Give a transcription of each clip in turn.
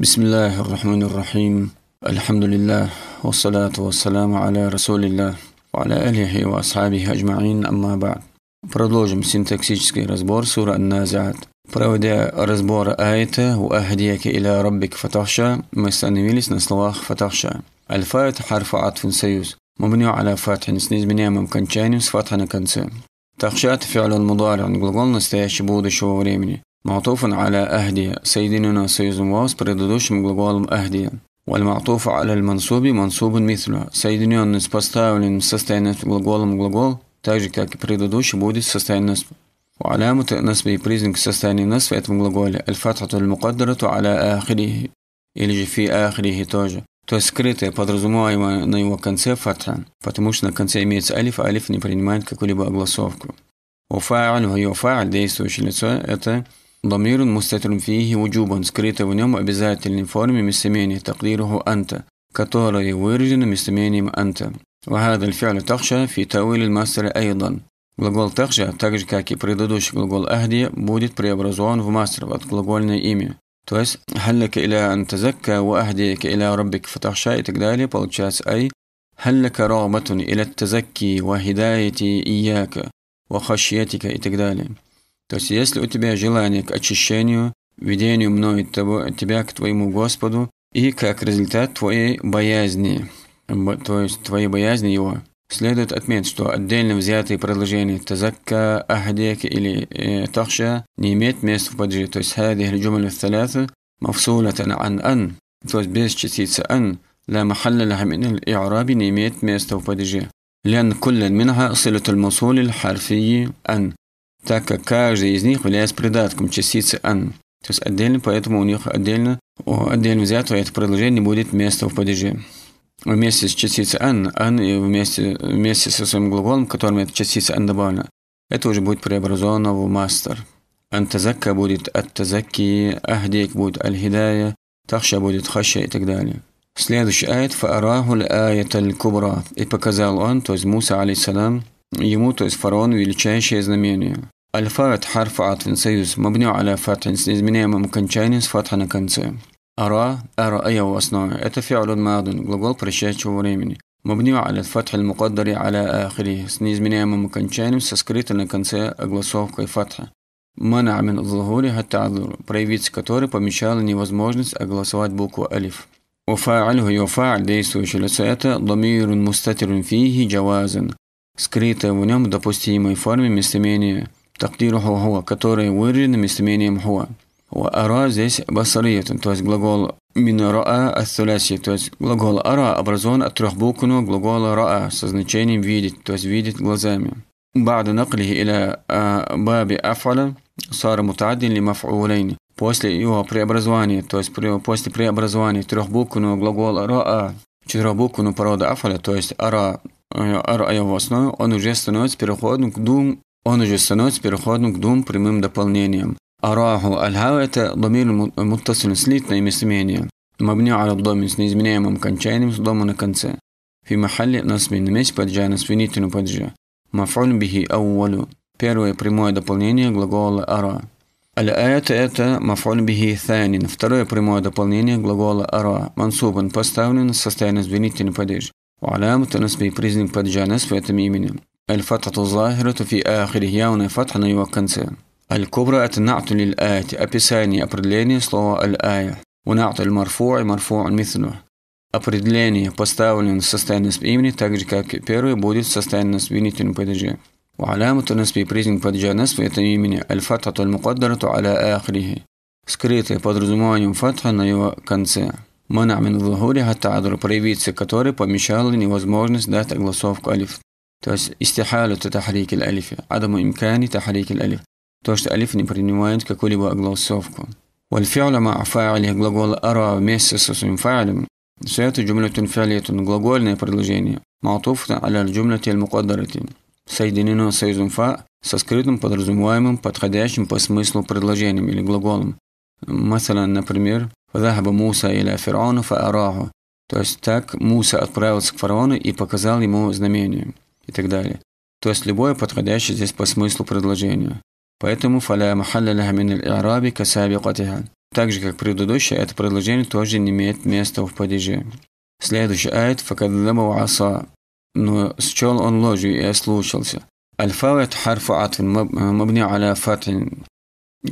بسم الله الرحمن الرحيم الحمد لله والصلاة والسلام على رسول الله وعلى آله وأصحابه أجمعين أما بعد продолжим синтаксический разбор суры النازعات проводя разбор аята وأهديك إلى ربك فتخشى мы остановились на словах فتخشى الفات حرف عطف سيوز مبني على فتح с неизменяемым окончанием с فتح на конце تخشى فعل مضارع глагол настоящего будущего времени معطوف على أهدي سيدنا سيز واس بردوش مغلغوال أهدي والمعطوف على المنصوب منصوب مثل سيدنا نسبستا ولنسستين مغلغوال مغلغوال تاج كاك بردوش بودي سستين وعلامة نسب بريزنك سستين نسب ات الفتحة المقدرة على آخره إلجي في آخره تاج то есть скрытое نيو на его конце фатра, ميت ألف ألف конце имеется алиф, а алиф не принимает какую-либо огласовку. ضمير مستتر فيه وجوبا скрытого обязательной форме местоимения تقديره أنت которое выражено местоимением أنت وهذا الفعل تخشى في تأويل المصدر أيضا Глагол «также», так же как и предыдущий глагол «ахди», будет преобразован в мастер от глагольное имя. То есть «халлака иля антазакка ва ахдияка иля раббик фатахша» и так далее получается «ай «халлака рагбатун иля тазакки ва хидаяти ияка ва хашьятика» и так далее. То есть, если у тебя желание к очищению, ведению мной того, тебя к твоему Господу, и как результат твоей боязни, то есть твоей боязни Его, следует отметить, что отдельно взятые предложения «тазакка», «ахдека» или э, «тахша» не имеют места в паджи, то есть «хадих джумаль вталята» мавсулатан ан ан, то есть без частицы ан, لا محل لها من الإعراب не имеет места в падеже. لأن كل منها صلة الموصول الحرفي ан так как каждый из них является придатком частицы «ан». То есть отдельно, поэтому у них отдельно, отдельно взятого это предложение будет место в падеже. Вместе с частицей «ан», «ан» и вместе, вместе со своим глаголом, которым эта частица «ан» добавлена, это уже будет преобразовано в «мастер». «Антазакка» будет «аттазаки», «ахдейк» будет «аль-хидая», «тахша» будет «хаща» и так далее. Следующий аят «фаараху аят аль-кубра» и показал он, то есть Муса, алейсалам, ему, то есть фараон, величайшее знамение. Аль-Фарат – харф атвин союз, мабню аля фатхин с неизменяемым окончанием с фатха на конце. Ара – ара ая аяу основе. Это фиалун мадун, глагол прощающего времени. مبني على الفتح мукаддари аля ахри, с неизменяемым окончанием со скрытой на конце огласовкой фатха. Мана мин الظهور حتى проявиться который помечала невозможность огласовать букву алиф. وفاعله يفاعل действующее лицо это ضمير مستتر فيه جواز скрытое в нем допустимой форме местоимение «тактир хуа», которое выражено местоимением «хуа». «Ара» здесь басариет, то есть глагол «минараа» ас-суляси, то есть глагол «ара» образован от трехбуквенного глагола «раа» со значением «видеть», то есть «видеть глазами». بعد نقله إلى باب أفعل صار متعدد لمفعولين после его преобразования, то есть при, после преобразования трехбуквенного глагола «раа» четырехбуквенную порода афала, то есть «ара» Э, аравосную, он уже становится переходным к двум, он уже становится переходным к двум прямым дополнениям. Араху аль-хау – это домир муттасиль слитное местоимение. Мабни аля доме с неизменяемым кончанием с дома на конце. Фи махалли насмин месть паджа на свинительную паджа. Мафуль бихи ауалю. Первое прямое дополнение глагола ара. Аль-аят – это мафуль бихи танин. Второе прямое дополнение глагола ара. Мансубан поставлен в состояние звенительной падежи. وعلامة نصب بريزن قد جاء نصب تميمين الفتحة الظاهرة في آخر هيون فتح نيو كنسا الكبرى أتنعت للآية أبساني أبردليني سلوى الآية ونعت المرفوع مرفوع مثله أبردليني поставлен состояние نصب имени так же как первый будет состояние نصب نتن بدجا وعلامة نصب بريزن قد جاء نصب تميمين الفتحة المقدرة على آخره سكريتي подразумеванием фатха на его Манамин Лагури Гатадру, проявиться который помещала невозможность дать огласовку алиф. То есть истихалю тахрик алифи, адаму имкани тахрик алиф. То, что алиф не принимает какую-либо огласовку. والفعل مع فاعله глагол ара вместе со своим фаилем. Все это جملة فعلية глагольное предложение. معطوف على الجملة المقدرة. Соединено союзом фа со скрытым подразумеваемым подходящим по смыслу предложением или глаголом. مثلا, например, «Вазахаба Муса или Фараону фаараху». То есть так Муса отправился к фараону и показал ему знамение и так далее. То есть любое подходящее здесь по смыслу предложение. Поэтому «фаля махалля ляха мин араби касабикатиха». Так же, как предыдущее, это предложение тоже не имеет места в падеже. Следующий аят «факаддабау аса». Но счел он ложью и ослушался. الفاوت حرف عطف مبني على فتح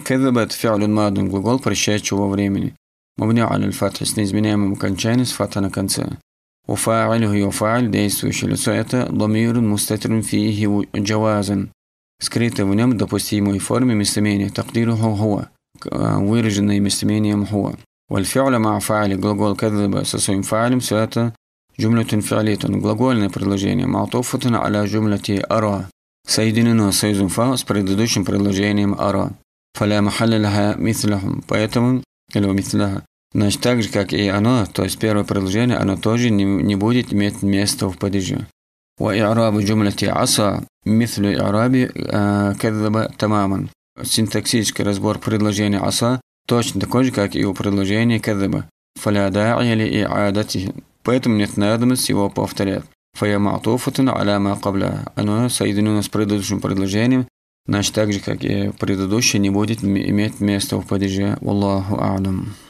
كذبت فعل ماض глагол прощающего времени مبني على الفتح سنيز من أم مكان شانس فتح نكنس وفاعل هو يفاعل ديس وشل سويت ضمير مستتر فيه جوازا سكريت ونم دبوستيمو فورمي مستمينة تقديره هو ويرجن مستمينية هو والفعل مع فاعل جلوغول كذب سسوين فاعل سويت جملة فعلية جلوغولنا برلجينية معطوفة على جملة أرى سيدنا سيزن فاس بريدوشن برلجينيم أرى فلا محل لها مثلهم فيتم لو مثلها Значит, так же, как и оно, то есть первое предложение, оно тоже не, не будет иметь места в падеже. وإعراب جملة عصى مثل إعراب كذب تماما. Синтаксический разбор предложения عصى точно такой же, как и у предложения كذب. فلا داعي لإعادته. Поэтому нет надобности его повторять. فهي معطوفة على ما قبلها. Оно соединено с предыдущим предложением, значит, так же, как и предыдущее, не будет иметь места в падеже. Wallahu a'lam.